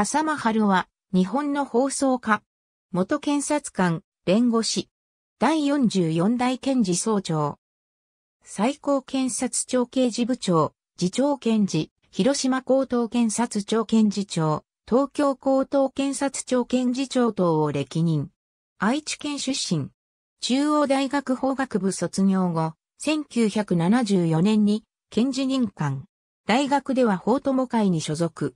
笠間春は、日本の放送家。元検察官、弁護士。第44代検事総長。最高検察庁刑事部長、次長検事、広島高等検察庁検事長、東京高等検察庁検事長等を歴任。愛知県出身。中央大学法学部卒業後、1974年に、検事任官。大学では法友会に所属。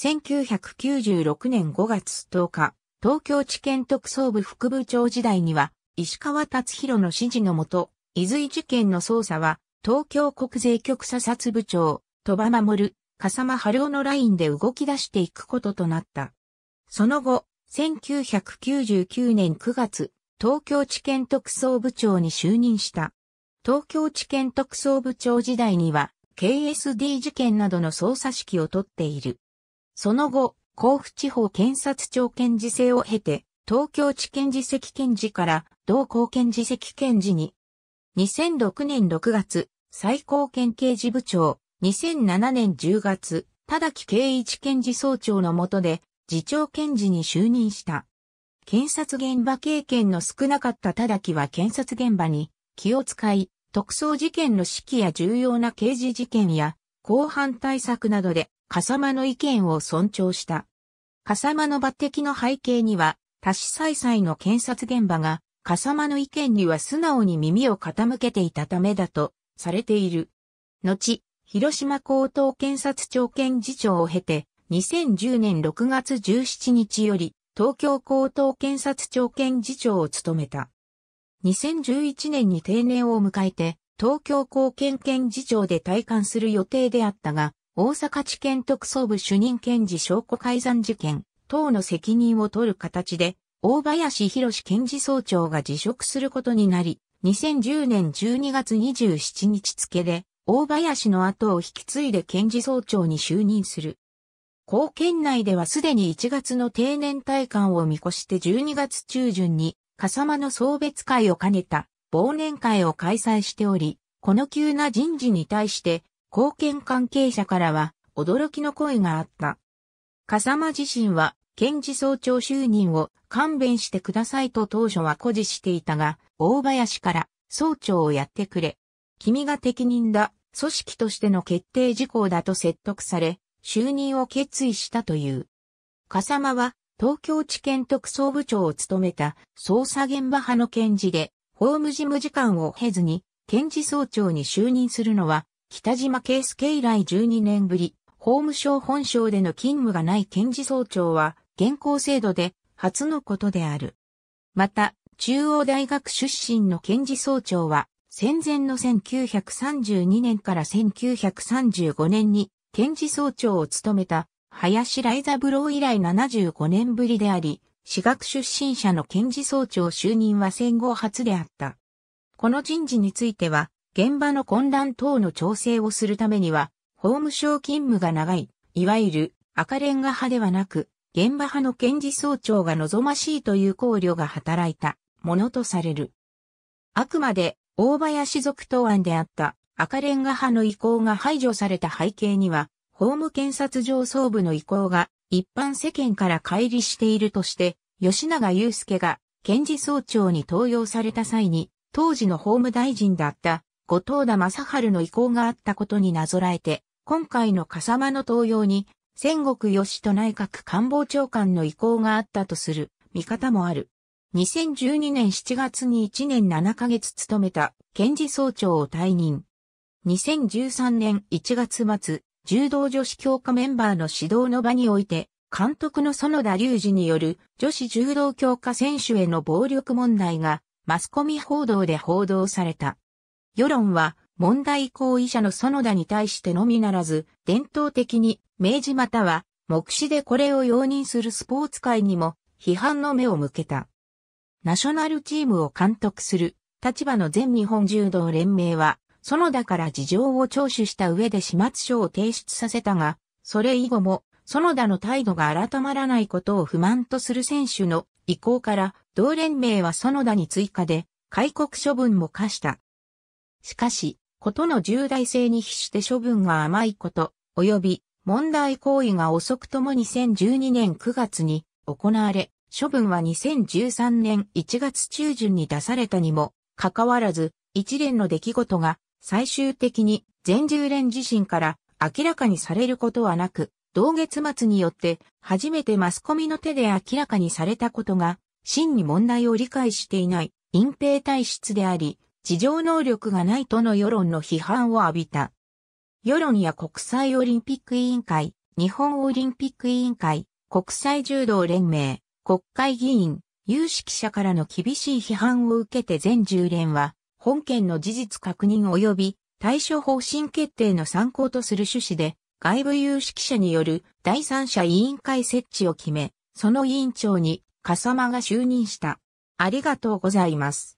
1996年5月10日、東京地検特捜部副部長時代には、石川達弘の指示のもと、伊豆事件の捜査は、東京国税局査察部長、戸場守、笠間春夫のラインで動き出していくこととなった。その後、1999年9月、東京地検特捜部長に就任した。東京地検特捜部長時代には、KSD 事件などの捜査指揮を取っている。その後、甲府地方検察庁検事制を経て、東京地検事席検事から同高検事席検事に、2006年6月、最高検刑事部長、2007年10月、田崎圭一検事総長の下で、次長検事に就任した。検察現場経験の少なかった田崎は検察現場に気を使い、特捜事件の指揮や重要な刑事事件や、公判対策などで笠間の意見を尊重した。笠間の抜擢の背景には、多子再災の検察現場が、笠間の意見には素直に耳を傾けていたためだと、されている。後、広島高等検察庁検事長を経て、2010年6月17日より、東京高等検察庁検事長を務めた。2011年に定年を迎えて、東京高検検事長で退官する予定であったが、大阪地検特捜部主任検事証拠改ざん事件等の責任を取る形で、大林博士検事総長が辞職することになり、2010年12月27日付で、大林の後を引き継いで検事総長に就任する。後県内ではすでに1月の定年退官を見越して12月中旬に、笠間の送別会を兼ねた忘年会を開催しており、この急な人事に対して貢献関係者からは驚きの声があった。笠間自身は検事総長就任を勘弁してくださいと当初は誇示していたが、大林から総長をやってくれ。君が適任だ、組織としての決定事項だと説得され、就任を決意したという。笠間は東京地検特捜部長を務めた捜査現場派の検事で、法務事務次官を経ずに検事総長に就任するのは北島圭介以来12年ぶり、法務省本省での勤務がない検事総長は、現行制度で初のことである。また、中央大学出身の検事総長は、戦前の1932年から1935年に検事総長を務めた林来三郎以来75年ぶりであり、私学出身者の検事総長就任は戦後初であった。この人事については、現場の混乱等の調整をするためには、法務省勤務が長い、いわゆる赤レンガ派ではなく、現場派の検事総長が望ましいという考慮が働いたものとされる。あくまで大林族党案であった赤レンガ派の意向が排除された背景には、法務検察上層部の意向が一般世間から乖離しているとして、吉永祐介が検事総長に登用された際に、当時の法務大臣だった後藤田正春の意向があったことになぞらえて、今回の笠間の登用に、戦国義人内閣官房長官の意向があったとする見方もある。2012年7月に1年7ヶ月務めた検事総長を退任。2013年1月末、柔道女子強化メンバーの指導の場において、監督の園田隆二による女子柔道強化選手への暴力問題がマスコミ報道で報道された。世論は問題行為者の園田に対してのみならず、伝統的に明治または目視でこれを容認するスポーツ界にも批判の目を向けた。ナショナルチームを監督する立場の全日本柔道連盟は、園田から事情を聴取した上で始末書を提出させたが、それ以後も園田の態度が改まらないことを不満とする選手の意向から、同連盟は園田に追加で、戒告処分も課した。しかし、ことの重大性に比して処分が甘いこと、及び問題行為が遅くとも2012年9月に行われ、処分は2013年1月中旬に出されたにも、かかわらず、一連の出来事が最終的に全従連自身から明らかにされることはなく、同月末によって初めてマスコミの手で明らかにされたことが、真に問題を理解していない隠蔽体質であり、事情能力がないとの世論の批判を浴びた。世論や国際オリンピック委員会、日本オリンピック委員会、国際柔道連盟、国会議員、有識者からの厳しい批判を受けて全十連は、本件の事実確認及び対処方針決定の参考とする趣旨で、外部有識者による第三者委員会設置を決め、その委員長に、笠間が就任した。ありがとうございます。